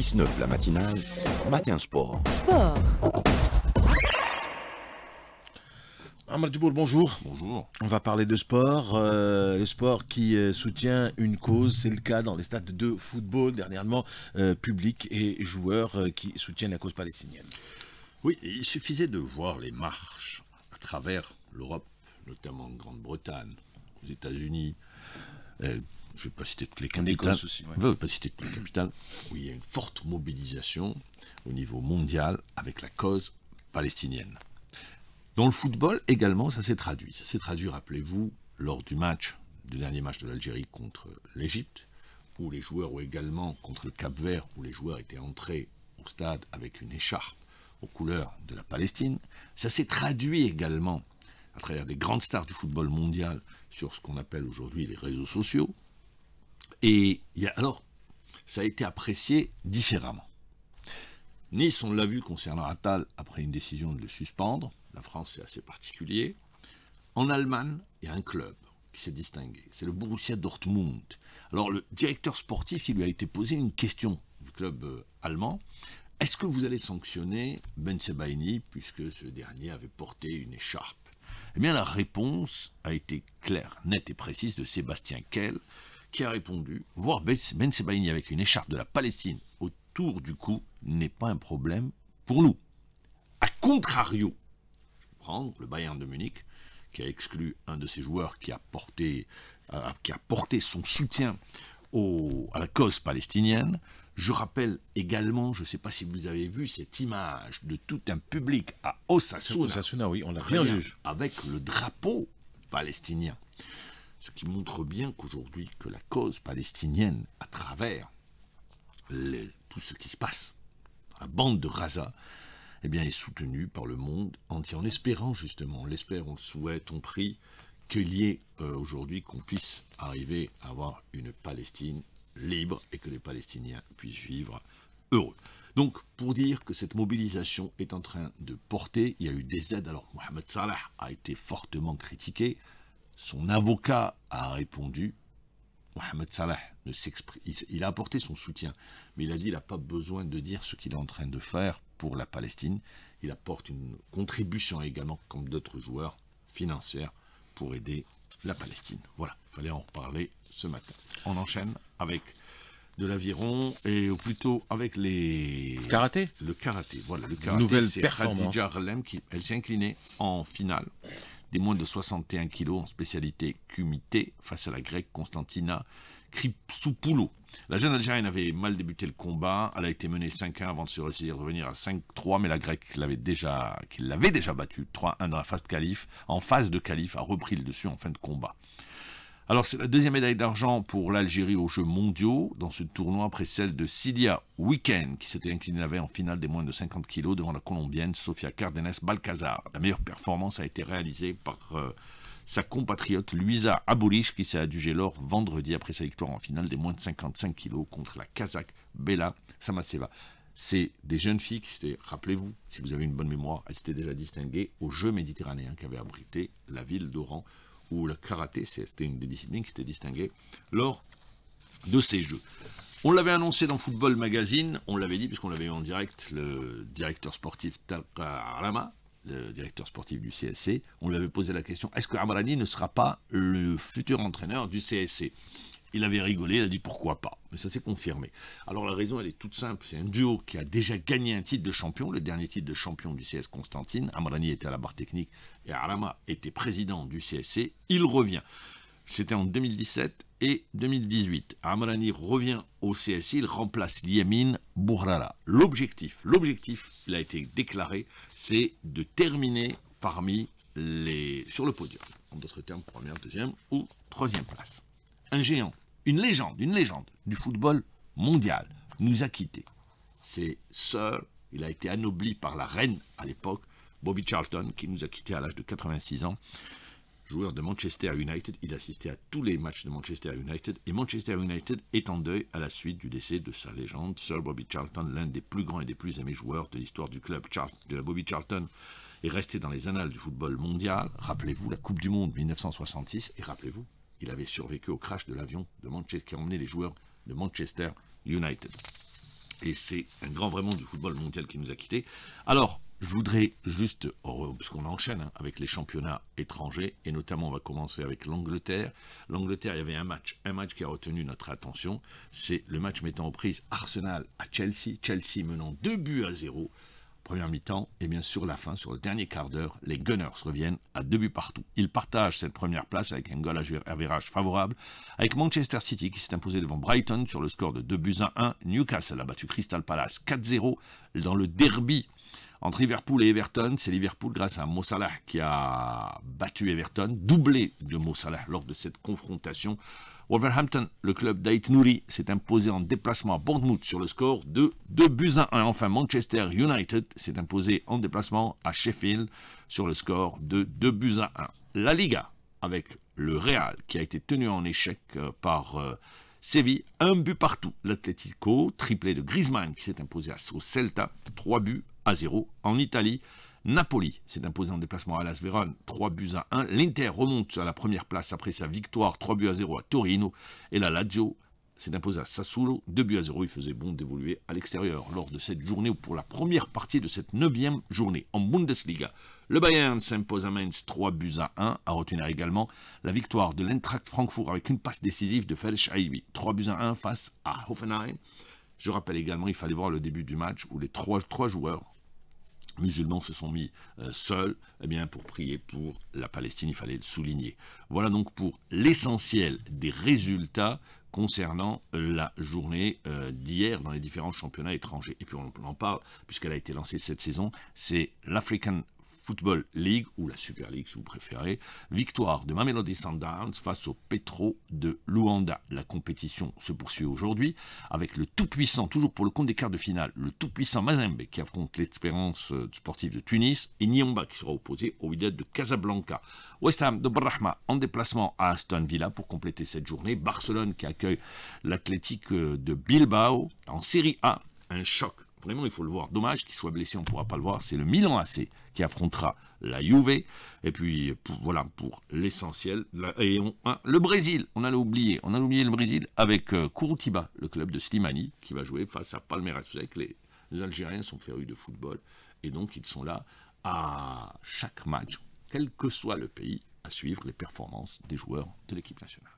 19 la matinale, Matin Sport. Sport. bonjour. Bonjour. On va parler de sport, euh, le sport qui euh, soutient une cause. C'est le cas dans les stades de football dernièrement, euh, public et joueurs qui soutiennent la cause palestinienne. Oui, il suffisait de voir les marches à travers l'Europe, notamment en Grande-Bretagne, aux États-Unis, je ne vais pas citer toutes les capitales, aussi, vais pas citer où il y a une forte mobilisation au niveau mondial avec la cause palestinienne. Dans le football également, ça s'est traduit. Ça s'est traduit, rappelez-vous, lors du match, du dernier match de l'Algérie contre l'Égypte, où les joueurs, ou également contre le Cap Vert, où les joueurs étaient entrés au stade avec une écharpe aux couleurs de la Palestine. Ça s'est traduit également à travers des grandes stars du football mondial sur ce qu'on appelle aujourd'hui les réseaux sociaux, et alors, ça a été apprécié différemment. Nice, on l'a vu concernant Attal, après une décision de le suspendre, la France est assez particulier. En Allemagne, il y a un club qui s'est distingué, c'est le Borussia Dortmund. Alors le directeur sportif, il lui a été posé une question du club euh, allemand. Est-ce que vous allez sanctionner Ben Sebaini, puisque ce dernier avait porté une écharpe Eh bien la réponse a été claire, nette et précise de Sébastien Kell, qui a répondu Voir Ben, ben Sebaini avec une écharpe de la Palestine autour du cou n'est pas un problème pour nous. A contrario, je vais prendre le Bayern de Munich, qui a exclu un de ses joueurs qui a porté, qui a porté son soutien à la cause palestinienne. Je rappelle également, je ne sais pas si vous avez vu cette image de tout un public à Osasuna. oui, on l'a Avec le drapeau palestinien. Ce qui montre bien qu'aujourd'hui, que la cause palestinienne, à travers tout ce qui se passe, la bande de Gaza, eh bien, est soutenue par le monde entier, en espérant justement, on l'espère, on le souhaite, on prie, qu'il y ait euh, aujourd'hui qu'on puisse arriver à avoir une Palestine libre et que les Palestiniens puissent vivre heureux. Donc, pour dire que cette mobilisation est en train de porter, il y a eu des aides. Alors, Mohamed Salah a été fortement critiqué. Son avocat a répondu, Mohamed Salah ne il, a apporté son soutien, mais il a dit qu'il n'a pas besoin de dire ce qu'il est en train de faire pour la Palestine. Il apporte une contribution également, comme d'autres joueurs, financière pour aider la Palestine. Voilà, il fallait en reparler ce matin. On enchaîne avec de l'aviron et plutôt avec les karaté le karaté voilà le karaté nouvelle performance Khadija Jarlem qui elle s'est inclinée en finale des moins de 61 kg en spécialité cumité face à la grecque Constantina Kripsoupoulou. La jeune Algérienne avait mal débuté le combat, elle a été menée 5-1 avant de se réussir à revenir à 5-3, mais la grecque l'avait déjà, qui l'avait déjà battue 3-1 dans la phase de calife, en phase de calife, a repris le dessus en fin de combat. Alors, c'est la deuxième médaille d'argent pour l'Algérie aux Jeux mondiaux dans ce tournoi après celle de Cilia Weekend, qui s'était inclinée la veille en finale des moins de 50 kg devant la Colombienne Sofia Cardenas Balcazar. La meilleure performance a été réalisée par euh, sa compatriote Luisa Aboulich qui s'est adjugée l'or vendredi après sa victoire en finale des moins de 55 kg contre la Kazakh Bella Samaseva. C'est des jeunes filles qui s'étaient, rappelez-vous, si vous avez une bonne mémoire, elles s'étaient déjà distinguées aux Jeux méditerranéens qui avaient abrité la ville d'Oran ou le karaté, c'était une des disciplines qui était distinguée lors de ces Jeux. On l'avait annoncé dans Football Magazine, on l'avait dit, puisqu'on l'avait eu en direct, le directeur sportif Takarama, le directeur sportif du CSC, on lui avait posé la question, est-ce que Amrani ne sera pas le futur entraîneur du CSC il avait rigolé, il a dit pourquoi pas. Mais ça s'est confirmé. Alors la raison, elle est toute simple. C'est un duo qui a déjà gagné un titre de champion, le dernier titre de champion du CS Constantine. Amrani était à la barre technique et Arama était président du CSC. Il revient. C'était en 2017 et 2018. Amrani revient au CSC, il remplace Liamine Bourrara. L'objectif, l'objectif, il a été déclaré, c'est de terminer parmi les sur le podium. En d'autres termes, première, deuxième ou troisième place un géant, une légende, une légende du football mondial, nous a quittés. C'est Sir, il a été anobli par la reine à l'époque, Bobby Charlton, qui nous a quittés à l'âge de 86 ans. Joueur de Manchester United, il assistait à tous les matchs de Manchester United et Manchester United est en deuil à la suite du décès de sa légende, Sir Bobby Charlton, l'un des plus grands et des plus aimés joueurs de l'histoire du club. de Bobby Charlton est resté dans les annales du football mondial. Rappelez-vous la Coupe du Monde 1966 et rappelez-vous il avait survécu au crash de l'avion de Manchester qui a emmené les joueurs de Manchester United. Et c'est un grand vraiment du football mondial qui nous a quittés. Alors, je voudrais juste, parce qu'on enchaîne hein, avec les championnats étrangers, et notamment on va commencer avec l'Angleterre. L'Angleterre, il y avait un match, un match qui a retenu notre attention, c'est le match mettant en prise Arsenal à Chelsea, Chelsea menant 2 buts à 0 première mi-temps et bien sûr la fin, sur le dernier quart d'heure, les Gunners reviennent à deux buts partout. Ils partagent cette première place avec un goal à virage favorable avec Manchester City qui s'est imposé devant Brighton sur le score de 2 buts à 1. Newcastle a battu Crystal Palace 4-0 dans le derby entre Liverpool et Everton. C'est Liverpool grâce à Mo Salah qui a battu Everton, doublé de Mo Salah lors de cette confrontation. Wolverhampton, le club d'Ait Nouri, s'est imposé en déplacement à Bournemouth sur le score de 2 buts à 1. Enfin, Manchester United s'est imposé en déplacement à Sheffield sur le score de 2 buts à 1. La Liga, avec le Real, qui a été tenu en échec euh, par euh, Séville, un but partout. L'Atletico, triplé de Griezmann, qui s'est imposé à, au Celta, 3 buts à 0 en Italie. Napoli s'est imposé en déplacement à Las Vérone 3 buts à 1. L'Inter remonte à la première place après sa victoire 3 buts à 0 à Torino. Et la Lazio s'est imposée à Sassuolo 2 buts à 0. Il faisait bon d'évoluer à l'extérieur lors de cette journée ou pour la première partie de cette neuvième journée en Bundesliga. Le Bayern s'impose à Mainz 3 buts à 1. A retenir également la victoire de l'Eintracht Francfort avec une passe décisive de Felsch 3 buts à 1 face à Hoffenheim. Je rappelle également, il fallait voir le début du match où les trois, trois joueurs musulmans se sont mis euh, seuls, eh bien, pour prier pour la Palestine, il fallait le souligner. Voilà donc pour l'essentiel des résultats concernant la journée euh, d'hier dans les différents championnats étrangers. Et puis on en parle, puisqu'elle a été lancée cette saison, c'est l'African Football League, ou la Super League si vous préférez. Victoire de Mamelody Sundowns face au Petro de Luanda. La compétition se poursuit aujourd'hui avec le tout-puissant, toujours pour le compte des quarts de finale, le tout-puissant Mazembe qui affronte l'espérance euh, sportive de Tunis et Nyomba qui sera opposé au Wydad de Casablanca. West Ham de Brahma en déplacement à Aston Villa pour compléter cette journée. Barcelone qui accueille l'Athletic euh, de Bilbao en Série A. Un choc Vraiment, il faut le voir. Dommage qu'il soit blessé, on ne pourra pas le voir. C'est le Milan AC qui affrontera la Juve. Et puis, voilà, pour l'essentiel. Hein, le Brésil, on allait oublier. On a oublié le Brésil avec euh, le club de Slimani, qui va jouer face à Palmeiras. Vous savez que les Algériens sont férus de football. Et donc, ils sont là à chaque match, quel que soit le pays, à suivre les performances des joueurs de l'équipe nationale.